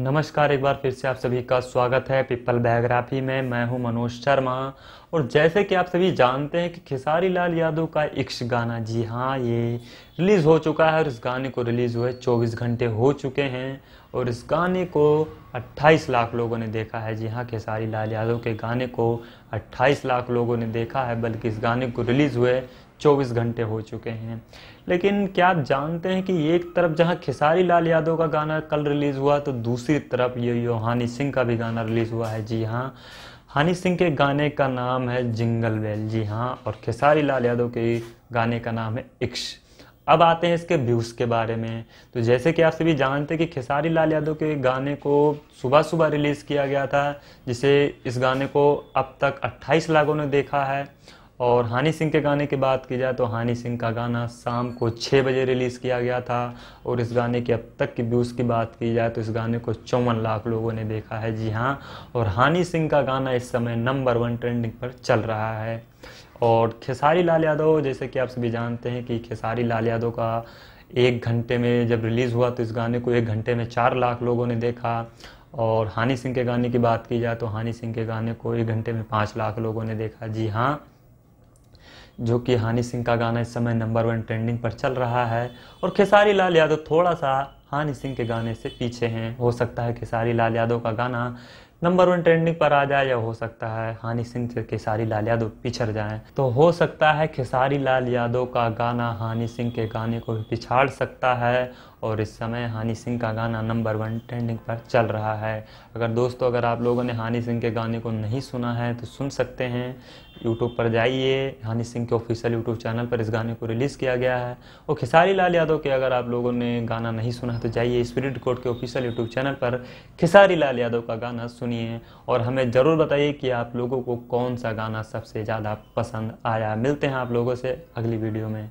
नमस्कार एक बार फिर से आप सभी का स्वागत है पिपल बायोग्राफी में मैं हूं मनोज शर्मा और जैसे कि आप सभी जानते हैं कि खेसारी लाल यादव का इक्ष गाना जी हाँ ये रिलीज़ हो चुका है और इस गाने को रिलीज़ हुए 24 घंटे हो चुके हैं और इस गाने को 28 लाख लोगों ने देखा है जी हाँ खेसारी लाल यादव के गाने को 28 लाख लोगों ने देखा है बल्कि इस गाने को रिलीज़ हुए 24 घंटे हो चुके हैं लेकिन क्या आप जानते हैं कि एक तरफ जहां खिसारी लाल यादव का गाना कल रिलीज़ हुआ तो दूसरी तरफ ये योहानी सिंह का भी गाना रिलीज़ हुआ है जी हाँ हानी सिंह के गाने का नाम है जिंगल बेल जी हाँ और खेसारी लाल यादव के गाने का नाम है इक्श अब आते हैं इसके व्यूज़ के बारे में तो जैसे कि आप सभी जानते हैं कि खेसारी लाल यादव के गाने को सुबह सुबह रिलीज़ किया गया था जिसे इस गाने को अब तक 28 लाखों ने देखा है और हानी सिंह के गाने की बात की जाए तो हानि सिंह का गाना शाम को छः बजे रिलीज़ किया गया था और इस गाने की अब तक की व्यूज़ की बात की जाए तो इस गाने को चौवन लाख लोगों ने देखा है जी हाँ और हानी सिंह का गाना इस समय नंबर वन ट्रेंडिंग पर चल रहा है और खेसारी लाल यादव जैसे कि आप सभी जानते हैं कि खेसारी लाल यादव का एक घंटे में जब रिलीज़ हुआ तो इस गाने को एक घंटे में चार लाख लोगों ने देखा और हानी सिंह के गाने की बात की जाए तो हानि सिंह के गाने को एक घंटे में पाँच लाख लोगों ने देखा जी हाँ जो कि हानि सिंह का गाना इस समय नंबर वन ट्रेंडिंग पर चल रहा है और खेसारी लाल यादव थोड़ा सा हानि सिंह के गाने से पीछे हैं हो सकता है खेसारी लाल यादव का गाना नंबर वन ट्रेंडिंग पर आ जाए या हो सकता है हानि सिंह से खेसारी लाल यादव पिछड़ जाएं तो हो सकता है खेसारी लाल यादव का गाना हानि सिंह के गाने को भी पिछाड़ सकता है और इस समय हानि सिंह का गाना नंबर वन ट्रेंडिंग पर चल रहा है अगर दोस्तों अगर आप लोगों ने हानि सिंह के गाने को नहीं सुना है तो सुन सकते हैं यूट्यूब पर जाइए हानि सिंह के ऑफिशियल यूट्यूब चैनल पर इस गाने को रिलीज़ किया गया है और खेसारी लाल यादव के अगर आप लोगों ने गाना नहीं सुना है तो जाइए स्पिरिट कोर्ट के ऑफिशियल यूट्यूब चैनल पर खेसारी लाल यादव का गाना सुन है और हमें ज़रूर बताइए कि आप लोगों को कौन सा गाना सबसे ज़्यादा पसंद आया मिलते हैं आप लोगों से अगली वीडियो में